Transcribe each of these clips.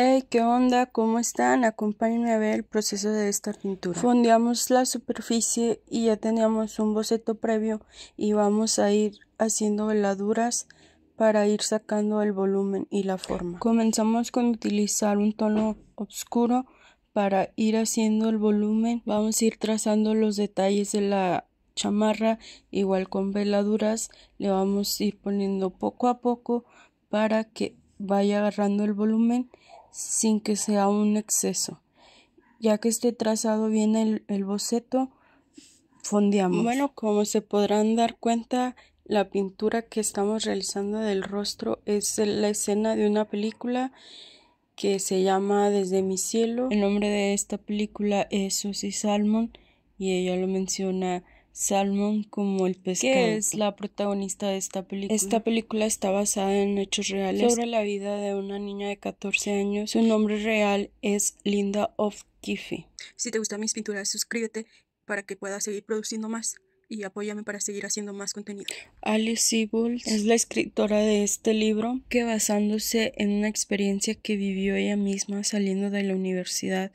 Hey, ¿qué onda? ¿Cómo están? Acompáñenme a ver el proceso de esta pintura. Fondeamos la superficie y ya teníamos un boceto previo y vamos a ir haciendo veladuras para ir sacando el volumen y la forma. Comenzamos con utilizar un tono oscuro para ir haciendo el volumen. Vamos a ir trazando los detalles de la chamarra, igual con veladuras. Le vamos a ir poniendo poco a poco para que vaya agarrando el volumen sin que sea un exceso. Ya que esté trazado bien el, el boceto, fondeamos. Bueno, como se podrán dar cuenta, la pintura que estamos realizando del rostro es la escena de una película que se llama Desde mi cielo. El nombre de esta película es Susie Salmon y ella lo menciona Salmon como el pescado. Que es la protagonista de esta película. Esta película está basada en hechos reales sobre la vida de una niña de 14 años. Su nombre real es Linda of Kiffy. Si te gustan mis pinturas, suscríbete para que pueda seguir produciendo más y apóyame para seguir haciendo más contenido. Alice Siebold es la escritora de este libro que basándose en una experiencia que vivió ella misma saliendo de la universidad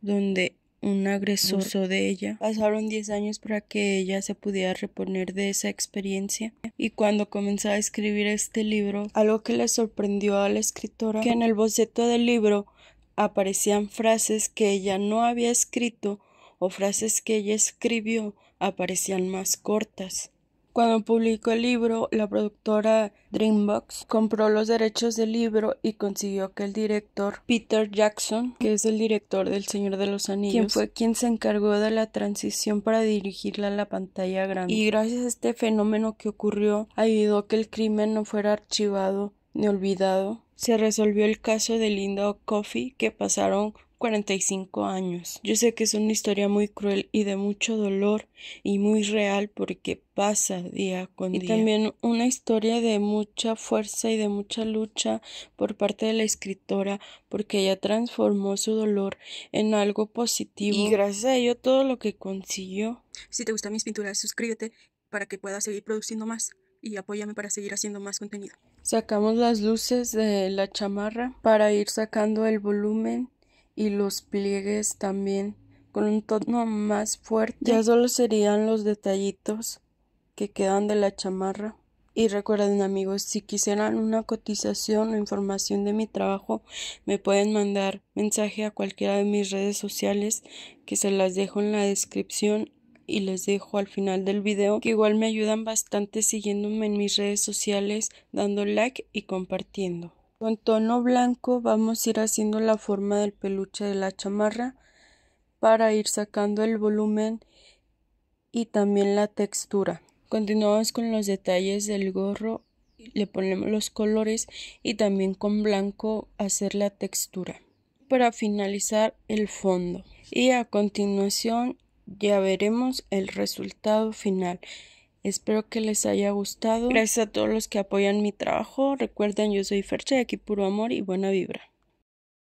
donde un agresor de ella. Pasaron 10 años para que ella se pudiera reponer de esa experiencia y cuando comenzó a escribir este libro, algo que le sorprendió a la escritora, que en el boceto del libro aparecían frases que ella no había escrito o frases que ella escribió aparecían más cortas. Cuando publicó el libro, la productora Dreambox compró los derechos del libro y consiguió que el director Peter Jackson, que es el director del Señor de los Anillos, quien fue quien se encargó de la transición para dirigirla a la pantalla grande. Y gracias a este fenómeno que ocurrió, ayudó que el crimen no fuera archivado ni olvidado. Se resolvió el caso de Linda coffee que pasaron 45 años. Yo sé que es una historia muy cruel y de mucho dolor y muy real porque pasa día con día. Y también una historia de mucha fuerza y de mucha lucha por parte de la escritora porque ella transformó su dolor en algo positivo y gracias a ello todo lo que consiguió. Si te gustan mis pinturas, suscríbete para que pueda seguir produciendo más y apóyame para seguir haciendo más contenido. Sacamos las luces de la chamarra para ir sacando el volumen y los pliegues también con un tono más fuerte. Ya solo serían los detallitos que quedan de la chamarra. Y recuerden amigos, si quisieran una cotización o información de mi trabajo, me pueden mandar mensaje a cualquiera de mis redes sociales que se las dejo en la descripción y les dejo al final del video que igual me ayudan bastante siguiéndome en mis redes sociales, dando like y compartiendo. Con tono blanco vamos a ir haciendo la forma del peluche de la chamarra para ir sacando el volumen y también la textura. Continuamos con los detalles del gorro, le ponemos los colores y también con blanco hacer la textura. Para finalizar el fondo y a continuación ya veremos el resultado final. Espero que les haya gustado. Gracias a todos los que apoyan mi trabajo. Recuerden, yo soy Fercha y aquí puro amor y buena vibra.